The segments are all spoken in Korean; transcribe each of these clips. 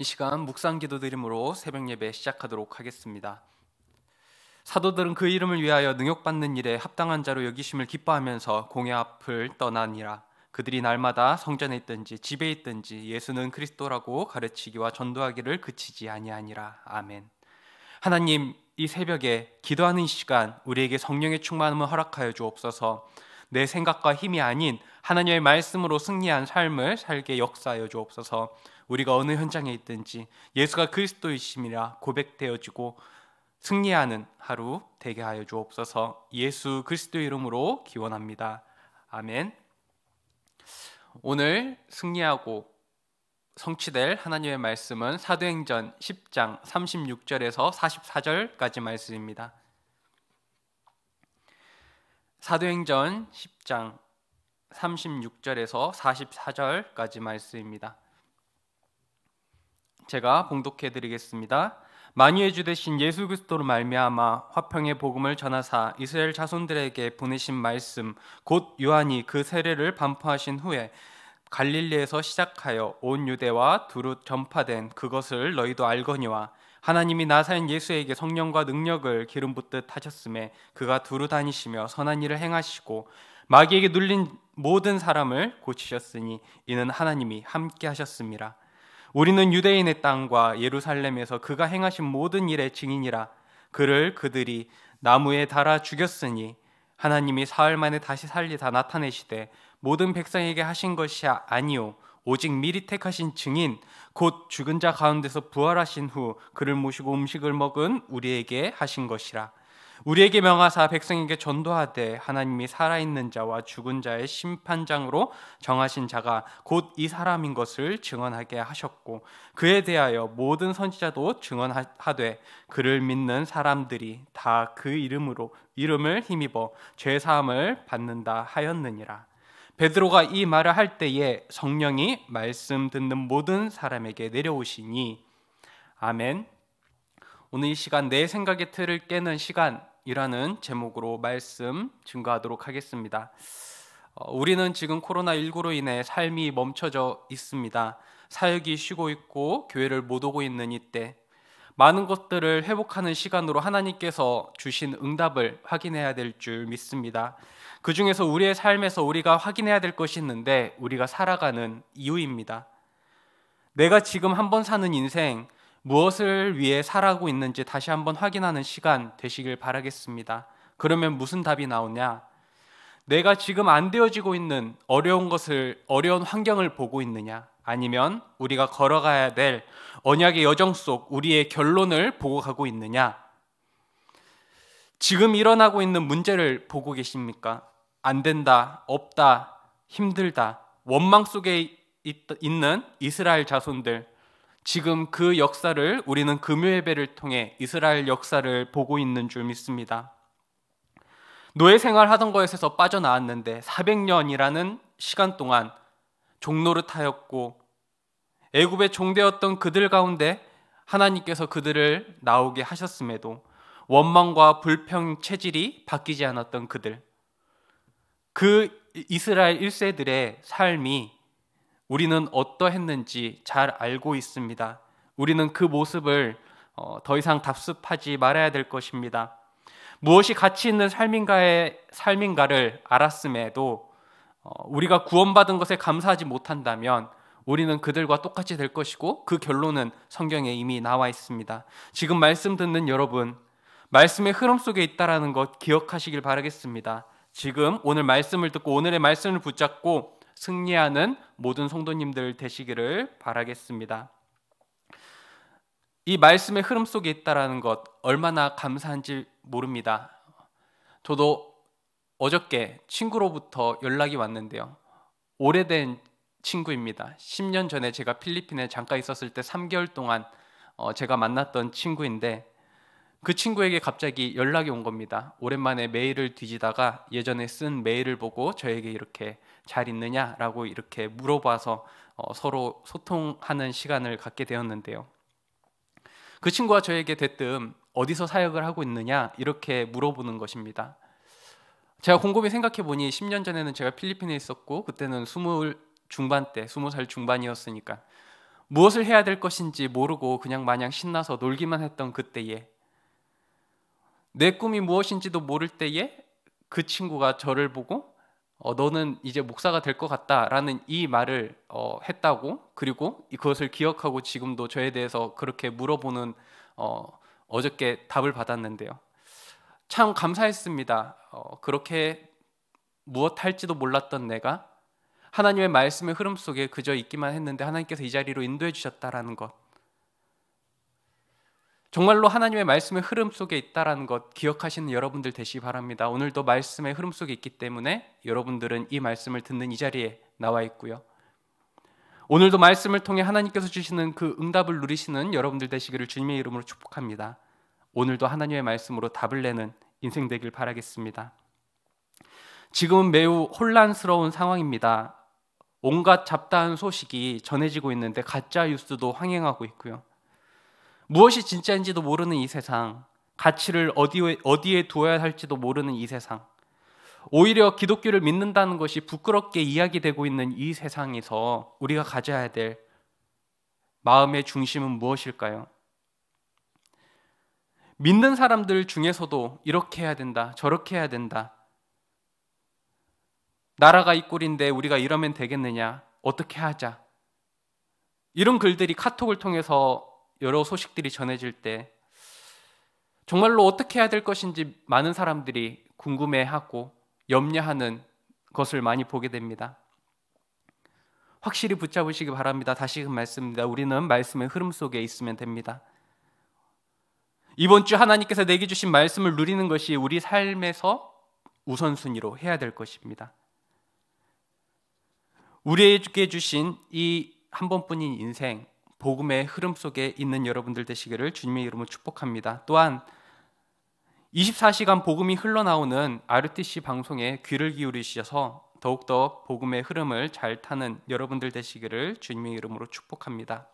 이 시간 묵상 기도 드림으로 새벽 예배 시작하도록 하겠습니다. 사도들은 그 이름을 위하여 능욕받는 일에 합당한 자로 여기심을 기뻐하면서 공회 앞을 떠나니라. 그들이 날마다 성전에 있든지 집에 있든지 예수는 그리스도라고 가르치기와 전도하기를 그치지 아니하니라. 아멘. 하나님, 이 새벽에 기도하는 시간 우리에게 성령의 충만함을 허락하여 주옵소서. 내 생각과 힘이 아닌 하나님의 말씀으로 승리한 삶을 살게 역사하여 주옵소서. 우리가 어느 현장에 있든지 예수가 그리스도이심이라 고백되어지고 승리하는 하루 되게 하여 주옵소서. 예수 그리스도 이름으로 기원합니다. 아멘. 오늘 승리하고 성취될 하나님의 말씀은 사도행전 10장 36절에서 44절까지 말씀입니다. 사도행전 10장 36절에서 44절까지 말씀입니다. 제가 봉독해 드리겠습니다. 만유의 주 되신 예수 그리스도로 말미암아 화평의 복음을 전하사 이스라엘 자손들에게 보내신 말씀 곧 요한이 그 세례를 반포하신 후에 갈릴리에서 시작하여 온 유대와 두루 전파된 그것을 너희도 알거니와 하나님이 나사인 예수에게 성령과 능력을 기름 붓듯 하셨음에 그가 두루 다니시며 선한 일을 행하시고 마귀에게 눌린 모든 사람을 고치셨으니 이는 하나님이 함께 하셨습니다. 우리는 유대인의 땅과 예루살렘에서 그가 행하신 모든 일의 증인이라 그를 그들이 나무에 달아 죽였으니 하나님이 사흘 만에 다시 살리다 나타내시되 모든 백성에게 하신 것이 아니요 오직 미리 택하신 증인 곧 죽은 자 가운데서 부활하신 후 그를 모시고 음식을 먹은 우리에게 하신 것이라 우리에게 명하사 백성에게 전도하되 하나님이 살아있는 자와 죽은 자의 심판장으로 정하신 자가 곧 이 사람인 것을 증언하게 하셨고 그에 대하여 모든 선지자도 증언하되 그를 믿는 사람들이 다 그 이름으로 이름을 힘입어 죄 사함을 받는다 하였느니라. 베드로가 이 말을 할 때에 성령이 말씀 듣는 모든 사람에게 내려오시니 아멘. 오늘 이 시간 내 생각의 틀을 깨는 시간 이라는 제목으로 말씀 증거하도록 하겠습니다. 어, 우리는 지금 코로나19로 인해 삶이 멈춰져 있습니다. 사역이 쉬고 있고 교회를 못 오고 있는 이때 많은 것들을 회복하는 시간으로 하나님께서 주신 응답을 확인해야 될 줄 믿습니다. 그 중에서 우리의 삶에서 우리가 확인해야 될 것이 있는데 우리가 살아가는 이유입니다. 내가 지금 한 번 사는 인생, 무엇을 위해 살아가고 있는지 다시 한번 확인하는 시간 되시길 바라겠습니다. 그러면 무슨 답이 나오냐? 내가 지금 안 되어지고 있는 어려운 것을 어려운 환경을 보고 있느냐? 아니면 우리가 걸어가야 될 언약의 여정 속 우리의 결론을 보고 가고 있느냐? 지금 일어나고 있는 문제를 보고 계십니까? 안 된다, 없다, 힘들다, 원망 속에 있는 이스라엘 자손들, 지금 그 역사를 우리는 금요 예배를 통해 이스라엘 역사를 보고 있는 줄 믿습니다. 노예 생활하던 것에서 빠져나왔는데 400년이라는 시간 동안 종노릇하였고 애굽의 종되었던 그들 가운데 하나님께서 그들을 나오게 하셨음에도 원망과 불평 체질이 바뀌지 않았던 그들 그 이스라엘 1세들의 삶이 우리는 어떠했는지 잘 알고 있습니다. 우리는 그 모습을 어, 더 이상 답습하지 말아야 될 것입니다. 무엇이 가치 있는 삶인가의 삶인가를 알았음에도 어, 우리가 구원받은 것에 감사하지 못한다면 우리는 그들과 똑같이 될 것이고 그 결론은 성경에 이미 나와 있습니다. 지금 말씀 듣는 여러분 말씀의 흐름 속에 있다라는 것 기억하시길 바라겠습니다. 지금 오늘 말씀을 듣고 오늘의 말씀을 붙잡고 승리하는 모든 성도님들 되시기를 바라겠습니다. 이 말씀의 흐름 속에 있다라는 것 얼마나 감사한지 모릅니다. 저도 어저께 친구로부터 연락이 왔는데요. 오래된 친구입니다. 10년 전에 제가 필리핀에 잠깐 있었을 때 3개월 동안 어, 제가 만났던 친구인데 그 친구에게 갑자기 연락이 온 겁니다. 오랜만에 메일을 뒤지다가 예전에 쓴 메일을 보고 저에게 이렇게 잘 있느냐라고 이렇게 물어봐서 어, 서로 소통하는 시간을 갖게 되었는데요. 그친구가 저에게 대뜸 어디서 사역을 하고 있느냐 이렇게 물어보는 것입니다. 제가 곰곰이 생각해 보니 10년 전에는 제가 필리핀에 있었고 그때는 20 중반 때 20살 중반이었으니까 무엇을 해야 될 것인지 모르고 그냥 마냥 신나서 놀기만 했던 그때에 내 꿈이 무엇인지도 모를 때에 그 친구가 저를 보고 어, 너는 이제 목사가 될 것 같다라는 이 말을 어, 했다고 그리고 그것을 기억하고 지금도 저에 대해서 그렇게 물어보는 어, 어저께 답을 받았는데요. 참 감사했습니다. 어, 그렇게 무엇 할지도 몰랐던 내가 하나님의 말씀의 흐름 속에 그저 있기만 했는데 하나님께서 이 자리로 인도해 주셨다라는 것. 정말로 하나님의 말씀의 흐름 속에 있다라는 것 기억하시는 여러분들 되시기 바랍니다. 오늘도 말씀의 흐름 속에 있기 때문에 여러분들은 이 말씀을 듣는 이 자리에 나와 있고요. 오늘도 말씀을 통해 하나님께서 주시는 그 응답을 누리시는 여러분들 되시기를 주님의 이름으로 축복합니다. 오늘도 하나님의 말씀으로 답을 내는 인생 되길 바라겠습니다. 지금 매우 혼란스러운 상황입니다. 온갖 잡다한 소식이 전해지고 있는데 가짜 뉴스도 황행하고 있고요. 무엇이 진짜인지도 모르는 이 세상, 가치를 어디에, 어디에 두어야 할지도 모르는 이 세상, 오히려 기독교를 믿는다는 것이 부끄럽게 이야기되고 있는 이 세상에서 우리가 가져야 될 마음의 중심은 무엇일까요? 믿는 사람들 중에서도 이렇게 해야 된다, 저렇게 해야 된다. 나라가 이 꼴인데 우리가 이러면 되겠느냐? 어떻게 하자? 이런 글들이 카톡을 통해서 여러 소식들이 전해질 때 정말로 어떻게 해야 될 것인지 많은 사람들이 궁금해하고 염려하는 것을 많이 보게 됩니다. 확실히 붙잡으시기 바랍니다. 다시금 그 말씀입니다. 우리는 말씀의 흐름 속에 있으면 됩니다. 이번 주 하나님께서 내게 주신 말씀을 누리는 것이 우리 삶에서 우선순위로 해야 될 것입니다. 우리에게 주신 이 한 번뿐인 인생 복음의 흐름 속에 있는 여러분들 되시기를 주님의 이름으로 축복합니다. 또한 24시간 복음이 흘러나오는 RTC 방송에 귀를 기울이셔서 더욱더 복음의 흐름을 잘 타는 여러분들 되시기를 주님의 이름으로 축복합니다.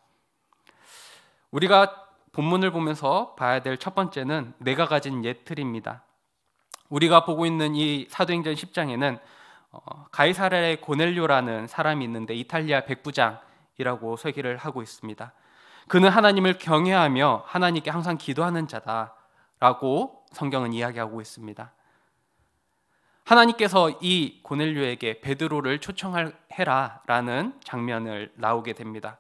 우리가 본문을 보면서 봐야 될 첫 번째는 내가 가진 예틀입니다. 우리가 보고 있는 이 사도행전 10장에는 어, 가이사랴의 고넬료라는 사람이 있는데 이탈리아 백부장 이라고 소개를 하고 있습니다. 그는 하나님을 경외하며 하나님께 항상 기도하는 자다라고 성경은 이야기하고 있습니다. 하나님께서 이 고넬료에게 베드로를 초청해라라는 장면을 나오게 됩니다.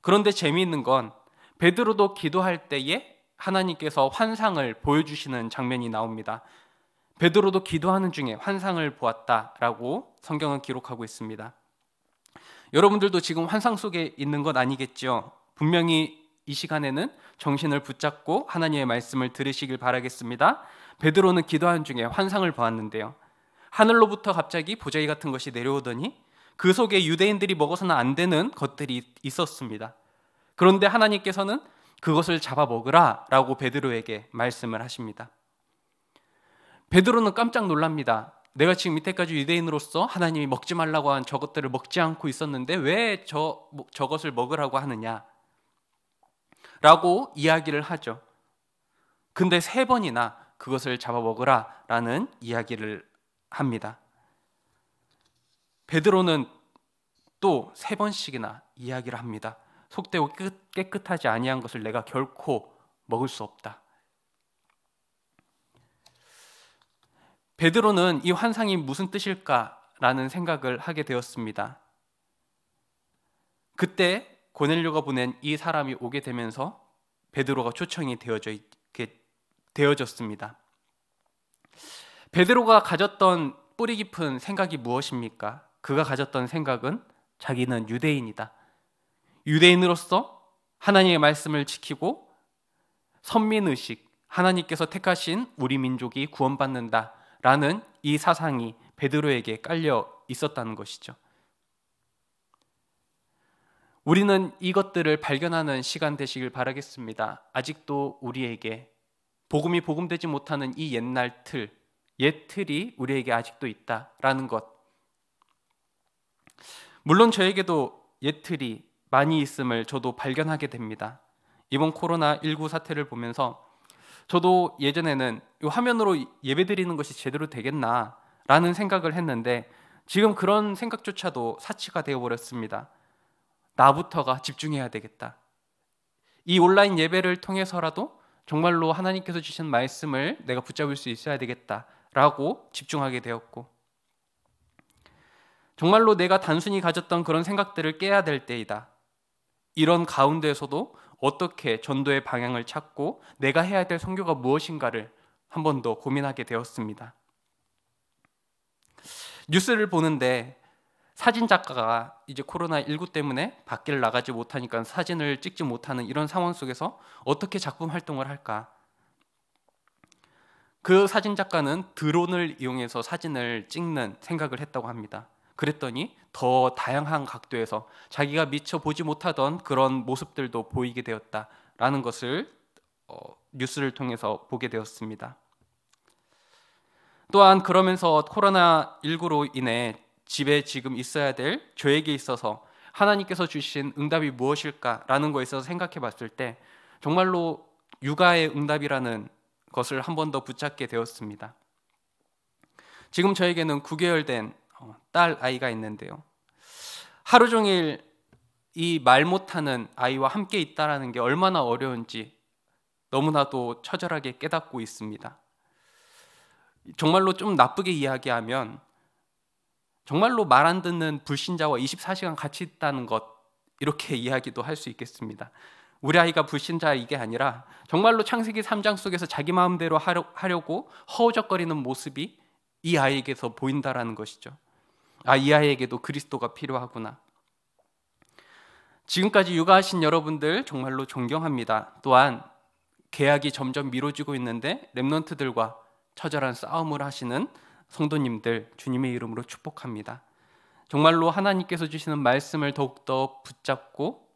그런데 재미있는 건 베드로도 기도할 때에 하나님께서 환상을 보여주시는 장면이 나옵니다. 베드로도 기도하는 중에 환상을 보았다라고 성경은 기록하고 있습니다. 여러분들도 지금 환상 속에 있는 것 아니겠죠? 분명히 이 시간에는 정신을 붙잡고 하나님의 말씀을 들으시길 바라겠습니다. 베드로는 기도한 중에 환상을 보았는데요. 하늘로부터 갑자기 보자기 같은 것이 내려오더니 그 속에 유대인들이 먹어서는 안 되는 것들이 있었습니다. 그런데 하나님께서는 그것을 잡아 먹으라라고 베드로에게 말씀을 하십니다. 베드로는 깜짝 놀랍니다. 내가 지금 밑에까지 유대인으로서 하나님이 먹지 말라고 한 저것들을 먹지 않고 있었는데 왜 저, 뭐, 저것을 먹으라고 하느냐? 라고 이야기를 하죠. 근데 세 번이나 그것을 잡아먹으라 라는 이야기를 합니다. 베드로는 또 세 번씩이나 이야기를 합니다. 속되고 깨끗하지 아니한 것을 내가 결코 먹을 수 없다. 베드로는 이 환상이 무슨 뜻일까라는 생각을 하게 되었습니다. 그때 고넬료가 보낸 이 사람이 오게 되면서 베드로가 초청이 되어져 있게 되어졌습니다. 베드로가 가졌던 뿌리 깊은 생각이 무엇입니까? 그가 가졌던 생각은 자기는 유대인이다. 유대인으로서 하나님의 말씀을 지키고 선민 의식, 하나님께서 택하신 우리 민족이 구원받는다. 라는 이 사상이 베드로에게 깔려 있었다는 것이죠. 우리는 이것들을 발견하는 시간 되시길 바라겠습니다. 아직도 우리에게 복음이 복음되지 못하는 이 옛날 틀, 옛 틀이 우리에게 아직도 있다라는 것. 물론 저에게도 옛 틀이 많이 있음을 저도 발견하게 됩니다. 이번 코로나 19 사태를 보면서 저도 예전에는 이 화면으로 예배 드리는 것이 제대로 되겠나라는 생각을 했는데 지금 그런 생각조차도 사치가 되어 버렸습니다. 나부터가 집중해야 되겠다. 이 온라인 예배를 통해서라도 정말로 하나님께서 주신 말씀을 내가 붙잡을 수 있어야 되겠다라고 집중하게 되었고 정말로 내가 단순히 가졌던 그런 생각들을 깨야 될 때이다. 이런 가운데에서도 어떻게 전도의 방향을 찾고 내가 해야 될 선교가 무엇인가를 한 번 더 고민하게 되었습니다. 뉴스를 보는데 사진 작가가 이제 코로나 19 때문에 밖을 나가지 못하니까 사진을 찍지 못하는 이런 상황 속에서 어떻게 작품 활동을 할까? 그 사진 작가는 드론을 이용해서 사진을 찍는 생각을 했다고 합니다. 그랬더니 더 다양한 각도에서 자기가 미처 보지 못하던 그런 모습들도 보이게 되었다라는 것을 어, 뉴스를 통해서 보게 되었습니다. 또한 그러면서 코로나 19로 인해 집에 지금 있어야 될 죄에게 있어서 하나님께서 주신 응답이 무엇일까라는 거에 있어서 생각해 봤을 때 정말로 육아의 응답이라는 것을 한 번 더 붙잡게 되었습니다. 지금 저에게는 9개월 된 어, 딸 아이가 있는데요. 하루 종일 이 말 못하는 아이와 함께 있다라는 게 얼마나 어려운지 너무나도 처절하게 깨닫고 있습니다. 정말로 좀 나쁘게 이야기하면 정말로 말 안 듣는 불신자와 24시간 같이 있다는 것 이렇게 이야기도 할 수 있겠습니다. 우리 아이가 불신자 이게 아니라 정말로 창세기 3장 속에서 자기 마음대로 하려고 허우적거리는 모습이 이 아이에게서 보인다라는 것이죠. 아, 이 아이에게도 그리스도가 필요하구나. 지금까지 육아하신 여러분들 정말로 존경합니다. 또한 계약이 점점 미뤄지고 있는데 렘넌트들과 처절한 싸움을 하시는 성도님들 주님의 이름으로 축복합니다. 정말로 하나님께서 주시는 말씀을 더욱더 붙잡고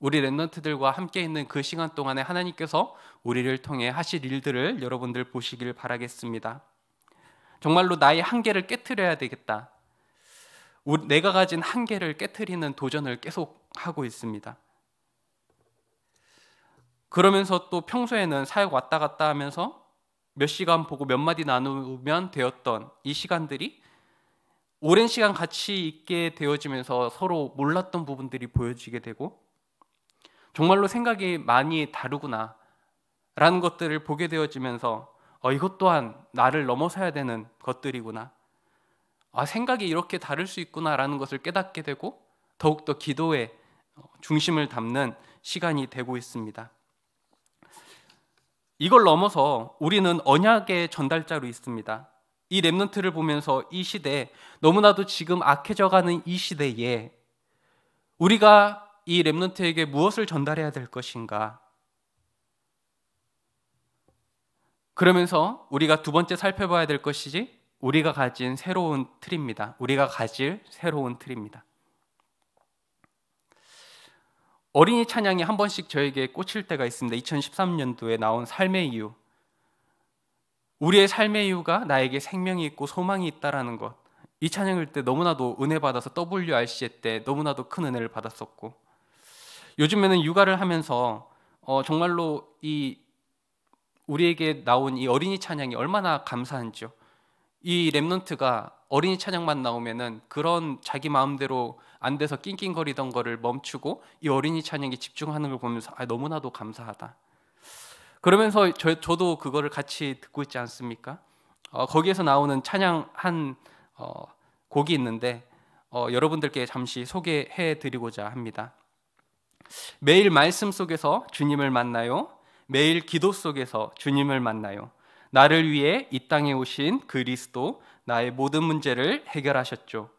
우리 렘넌트들과 함께 있는 그 시간 동안에 하나님께서 우리를 통해 하실 일들을 여러분들 보시길 바라겠습니다. 정말로 나의 한계를 깨뜨려야 되겠다. 내가 가진 한계를 깨뜨리는 도전을 계속 하고 있습니다. 그러면서 또 평소에는 사역 왔다 갔다 하면서 몇 시간 보고 몇 마디 나누면 되었던 이 시간들이 오랜 시간 같이 있게 되어지면서 서로 몰랐던 부분들이 보여지게 되고 정말로 생각이 많이 다르구나 라는 것들을 보게 되어지면서 어, 이것 또한 나를 넘어서야 되는 것들이구나 아, 생각이 이렇게 다를 수 있구나라는 것을 깨닫게 되고 더욱더 기도에 중심을 담는 시간이 되고 있습니다. 이걸 넘어서 우리는 언약의 전달자로 있습니다. 이렘넌트를 보면서 이 시대 너무나도 지금 악해져 가는 이 시대에 우리가 이렘넌트에게 무엇을 전달해야 될 것인가? 그러면서 우리가 두 번째 살펴봐야 될 것이지 우리가 가진 새로운 틀입니다. 우리가 가질 새로운 틀입니다. 어린이 찬양이 한 번씩 저에게 꽂힐 때가 있습니다. 2013년도에 나온 삶의 이유. 우리의 삶의 이유가 나에게 생명이 있고 소망이 있다라는 것. 이 찬양을 때 너무나도 은혜 받아서 WRC 때 너무나도 큰 은혜를 받았었고 요즘에는 육아를 하면서 어, 정말로 이 우리에게 나온 이 어린이 찬양이 얼마나 감사한지요. 이 랩넌트가 어린이 찬양만 나오면은 그런 자기 마음대로 안 돼서 낑낑거리던 거를 멈추고 이 어린이 찬양에 집중하는 걸 보면서 아, 너무나도 감사하다. 그러면서 저, 저도 그거를 같이 듣고 있지 않습니까? 어, 거기에서 나오는 찬양 한 어, 곡이 있는데 어, 여러분들께 잠시 소개해 드리고자 합니다. 매일 말씀 속에서 주님을 만나요. 매일 기도 속에서 주님을 만나요. 나를 위해 이 땅에 오신 그리스도 나의 모든 문제를 해결하셨죠.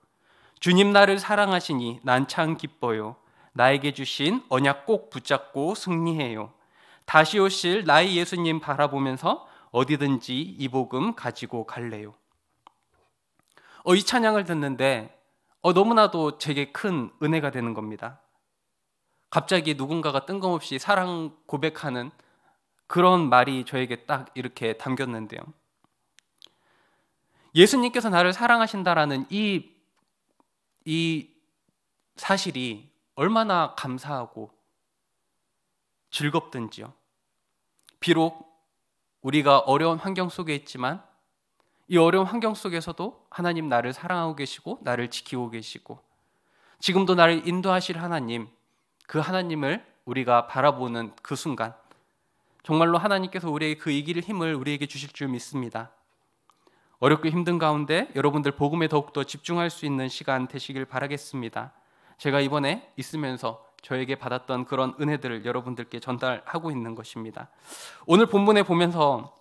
주님 나를 사랑하시니 난 참 기뻐요. 나에게 주신 언약 꼭 붙잡고 승리해요. 다시 오실 나의 예수님 바라보면서 어디든지 이 복음 가지고 갈래요. 어, 이 찬양을 듣는데 어, 너무나도 제게 큰 은혜가 되는 겁니다. 갑자기 누군가가 뜬금없이 사랑 고백하는 그런 말이 저에게 딱 이렇게 담겼는데요. 예수님께서 나를 사랑하신다라는 이, 이 사실이 얼마나 감사하고 즐겁든지요. 비록 우리가 어려운 환경 속에 있지만 이 어려운 환경 속에서도 하나님 나를 사랑하고 계시고 나를 지키고 계시고 지금도 나를 인도하실 하나님 그 하나님을 우리가 바라보는 그 순간 정말로 하나님께서 우리에게 그 이길 힘을 우리에게 주실 줄 믿습니다. 어렵고 힘든 가운데 여러분들 복음에 더욱더 집중할 수 있는 시간 되시길 바라겠습니다. 제가 이번에 있으면서 저에게 받았던 그런 은혜들을 여러분들께 전달하고 있는 것입니다. 오늘 본문에 보면서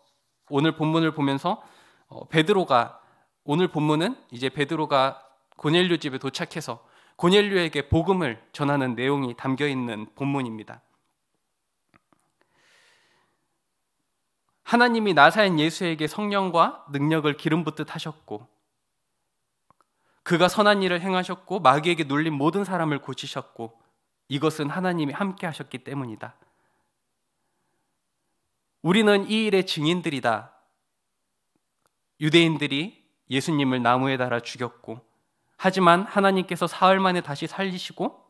오늘 본문을 보면서 어, 베드로가 오늘 본문은 이제 베드로가 고넬류 집에 도착해서 고넬류에게 복음을 전하는 내용이 담겨 있는 본문입니다. 하나님이 나사인 예수에게 성령과 능력을 기름 붓듯 하셨고 그가 선한 일을 행하셨고 마귀에게 눌린 모든 사람을 고치셨고 이것은 하나님이 함께 하셨기 때문이다. 우리는 이 일의 증인들이다. 유대인들이 예수님을 나무에 달아 죽였고 하지만 하나님께서 사흘 만에 다시 살리시고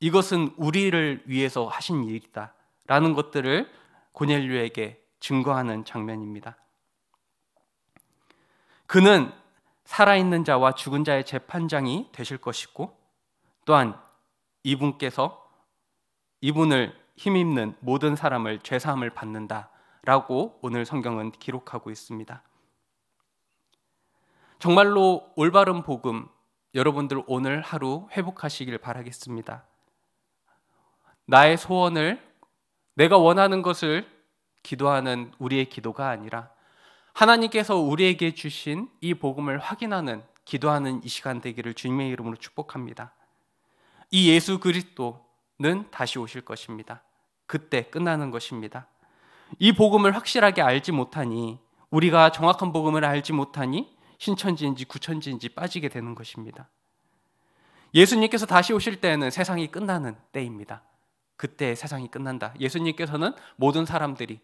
이것은 우리를 위해서 하신 일이다. 라는 것들을 고넬류에게 증거하는 장면입니다. 그는 살아있는 자와 죽은 자의 재판장이 되실 것이고 또한 이분께서 이분을 힘입는 모든 사람을 죄사함을 받는다라고 오늘 성경은 기록하고 있습니다. 정말로 올바른 복음 여러분들 오늘 하루 회복하시길 바라겠습니다. 나의 소원을 내가 원하는 것을 기도하는 우리의 기도가 아니라 하나님께서 우리에게 주신 이 복음을 확인하는 기도하는 이 시간 되기를 주님의 이름으로 축복합니다. 이 예수 그리스도는 다시 오실 것입니다. 그때 끝나는 것입니다. 이 복음을 확실하게 알지 못하니 우리가 정확한 복음을 알지 못하니 신천지인지 구천지인지 빠지게 되는 것입니다. 예수님께서 다시 오실 때는 에 세상이 끝나는 때입니다. 그때 세상이 끝난다. 예수님께서는 모든 사람들이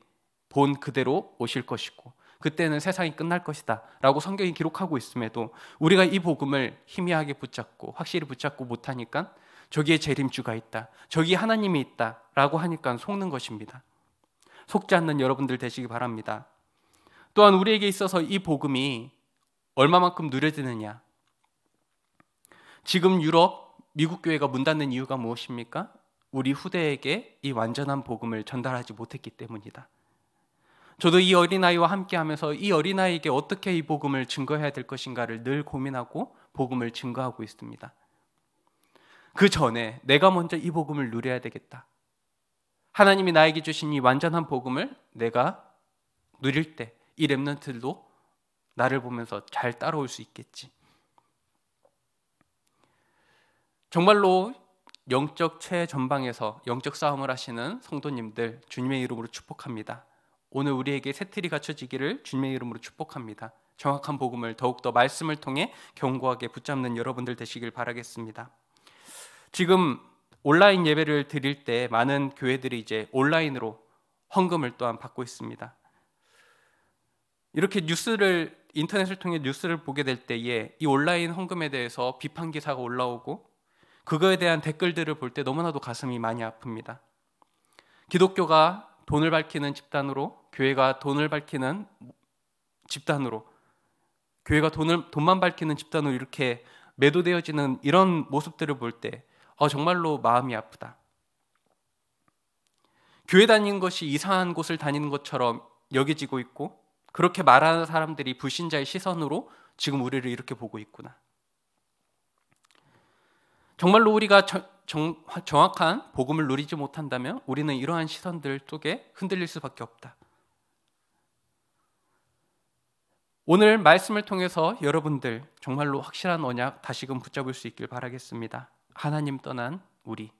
본 그대로 오실 것이고 그때는 세상이 끝날 것이다. 라고 성경이 기록하고 있음에도 우리가 이 복음을 희미하게 붙잡고 확실히 붙잡고 못하니까 저기에 재림주가 있다. 저기 하나님이 있다. 라고 하니까 속는 것입니다. 속지 않는 여러분들 되시기 바랍니다. 또한 우리에게 있어서 이 복음이 얼마만큼 누려지느냐. 지금 유럽, 미국 교회가 문 닫는 이유가 무엇입니까? 우리 후대에게 이 완전한 복음을 전달하지 못했기 때문이다. 저도 이 어린아이와 함께 하면서 이 어린아이에게 어떻게 이 복음을 증거해야 될 것인가를 늘 고민하고 복음을 증거하고 있습니다. 그 전에 내가 먼저 이 복음을 누려야 되겠다. 하나님이 나에게 주신 이 완전한 복음을 내가 누릴 때 이 랩런트들도 나를 보면서 잘 따라올 수 있겠지. 정말로 영적 최전방에서 영적 싸움을 하시는 성도님들 주님의 이름으로 축복합니다. 오늘 우리에게 새 틀이 갖춰지기를 주님의 이름으로 축복합니다. 정확한 복음을 더욱더 말씀을 통해 견고하게 붙잡는 여러분들 되시길 바라겠습니다. 지금 온라인 예배를 드릴 때 많은 교회들이 이제 온라인으로 헌금을 또한 받고 있습니다. 이렇게 뉴스를 인터넷을 통해 뉴스를 보게 될 때에 이 온라인 헌금에 대해서 비판 기사가 올라오고 그거에 대한 댓글들을 볼 때 너무나도 가슴이 많이 아픕니다. 기독교가 돈을 밝히는 집단으로 교회가 돈을 밝히는 집단으로 교회가 돈을 돈만 밝히는 집단으로 이렇게 매도되어지는 이런 모습들을 볼때 어, 정말로 마음이 아프다. 교회 다니는 것이 이상한 곳을 다니는 것처럼 여겨지고 있고 그렇게 말하는 사람들이 불신자의 시선으로 지금 우리를 이렇게 보고 있구나. 정말로 우리가 정, 정확한 복음을 누리지 못한다면 우리는 이러한 시선들 속에 흔들릴 수밖에 없다. 오늘 말씀을 통해서 여러분들 정말로 확실한 언약 다시금 붙잡을 수 있길 바라겠습니다. 하나님 떠난 우리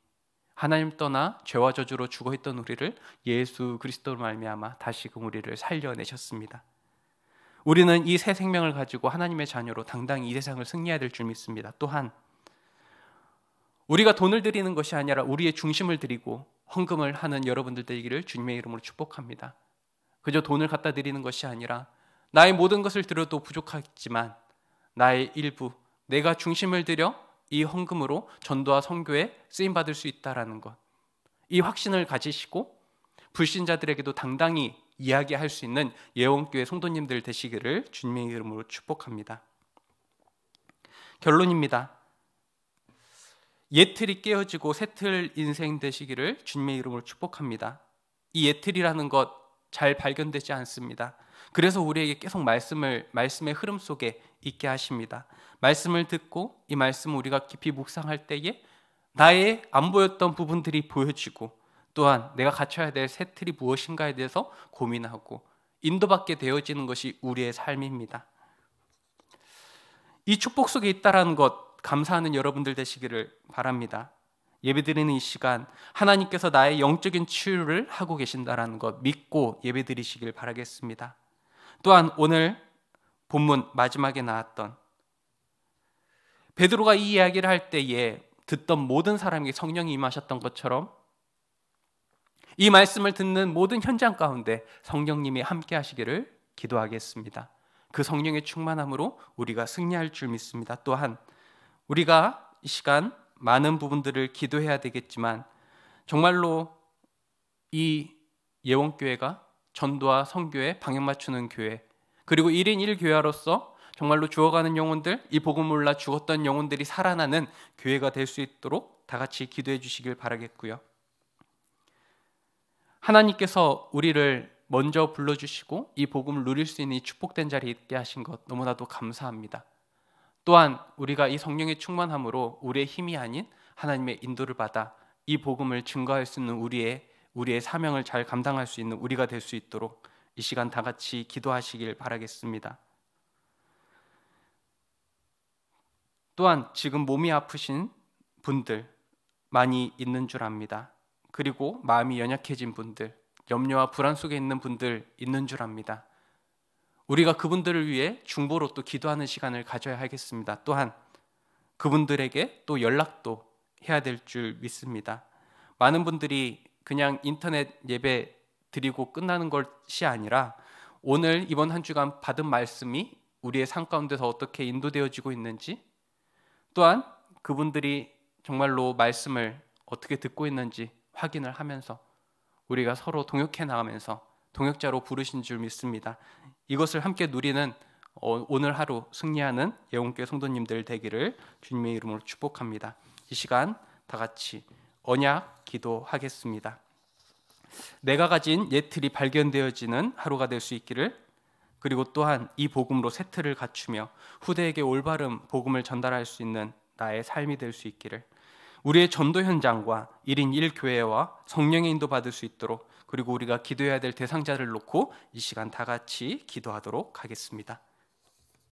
하나님 떠나 죄와 저주로 죽어 있던 우리를 예수 그리스도로 말미암아 다시금 우리를 살려내셨습니다. 우리는 이 새 생명을 가지고 하나님의 자녀로 당당히 이 세상을 승리해야 될 줄 믿습니다. 또한 우리가 돈을 드리는 것이 아니라 우리의 중심을 드리고 헌금을 하는 여러분들 되기를 주님의 이름으로 축복합니다. 그저 돈을 갖다 드리는 것이 아니라 나의 모든 것을 드려도 부족하지만 나의 일부 내가 중심을 들여 이 헌금으로 전도와 선교에 쓰임 받을 수 있다라는 것. 이 확신을 가지시고 불신자들에게도 당당히 이야기할 수 있는 예원교회 성도님들 되시기를 주님의 이름으로 축복합니다. 결론입니다. 예틀이 깨어지고 새틀 인생 되시기를 주님의 이름으로 축복합니다. 이 예틀이라는 것 잘 발견되지 않습니다. 그래서 우리에게 계속 말씀을 말씀의 흐름 속에 있게 하십니다. 말씀을 듣고 이 말씀을 우리가 깊이 묵상할 때에 나의 안 보였던 부분들이 보여지고 또한 내가 갖춰야 될 새틀이 무엇인가에 대해서 고민하고 인도받게 되어지는 것이 우리의 삶입니다. 이 축복 속에 있다라는 것 감사하는 여러분들 되시기를 바랍니다. 예배드리는 이 시간 하나님께서 나의 영적인 치유를 하고 계신다라는 것 믿고 예배드리시길 바라겠습니다. 또한 오늘 본문 마지막에 나왔던 베드로가 이 이야기를 할 때에 듣던 모든 사람에게 성령이 임하셨던 것처럼 이 말씀을 듣는 모든 현장 가운데 성령님이 함께 하시기를 기도하겠습니다. 그 성령의 충만함으로 우리가 승리할 줄 믿습니다. 또한 우리가 이 시간 많은 부분들을 기도해야 되겠지만 정말로 이 예원교회가 전도와 성교에방향 맞추는 교회 그리고 1인 1교회로서 정말로 죽어가는 영혼들 이 복음 몰라 죽었던 영혼들이 살아나는 교회가 될 수 있도록 다 같이 기도해 주시길 바라겠고요. 하나님께서 우리를 먼저 불러주시고 이 복음을 누릴 수 있는 이 축복된 자리에 있게 하신 것 너무나도 감사합니다. 또한 우리가 이 성령의 충만함으로 우리의 힘이 아닌 하나님의 인도를 받아 이 복음을 증거할 수 있는 우리의 우리의 사명을 잘 감당할 수 있는 우리가 될 수 있도록 이 시간 다 같이 기도하시길 바라겠습니다. 또한 지금 몸이 아프신 분들 많이 있는 줄 압니다. 그리고 마음이 연약해진 분들, 염려와 불안 속에 있는 분들 있는 줄 압니다. 우리가 그분들을 위해 중보로 또 기도하는 시간을 가져야 하겠습니다. 또한 그분들에게 또 연락도 해야 될 줄 믿습니다. 많은 분들이 그냥 인터넷 예배 드리고 끝나는 것이 아니라 오늘 이번 한 주간 받은 말씀이 우리의 삶 가운데서 어떻게 인도되어지고 있는지 또한 그분들이 정말로 말씀을 어떻게 듣고 있는지 확인을 하면서 우리가 서로 동역해 나가면서 동역자로 부르신 줄 믿습니다. 이것을 함께 누리는 어, 오늘 하루 승리하는 예원교 성도님들 되기를 주님의 이름으로 축복합니다. 이 시간 다 같이 언약 기도하겠습니다. 내가 가진 예틀이 발견되어지는 하루가 될 수 있기를 그리고 또한 이 복음으로 새 틀을 갖추며 후대에게 올바른 복음을 전달할 수 있는 나의 삶이 될 수 있기를 우리의 전도 현장과 1인 1교회와 성령의 인도 받을 수 있도록 그리고 우리가 기도해야 될 대상자를 놓고 이 시간 다 같이 기도하도록 하겠습니다.